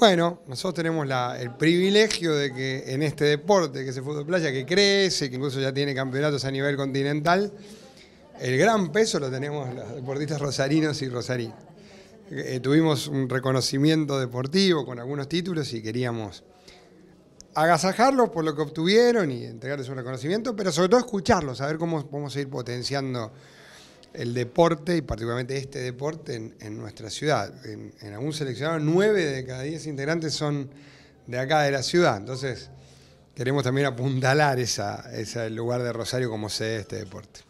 Bueno, nosotros tenemos el privilegio de que en este deporte, que es el fútbol playa, que crece, que incluso ya tiene campeonatos a nivel continental, el gran peso lo tenemos los deportistas rosarinos y rosarí. Eh, tuvimos un reconocimiento deportivo con algunos títulos y queríamos agasajarlos por lo que obtuvieron y entregarles un reconocimiento, pero sobre todo escucharlos, saber cómo podemos ir potenciando el deporte, y particularmente este deporte, en, nuestra ciudad. En, algún seleccionado, nueve de cada diez integrantes son de acá, de la ciudad. Entonces, queremos también apuntalar esa, ese lugar de Rosario como sede de este deporte.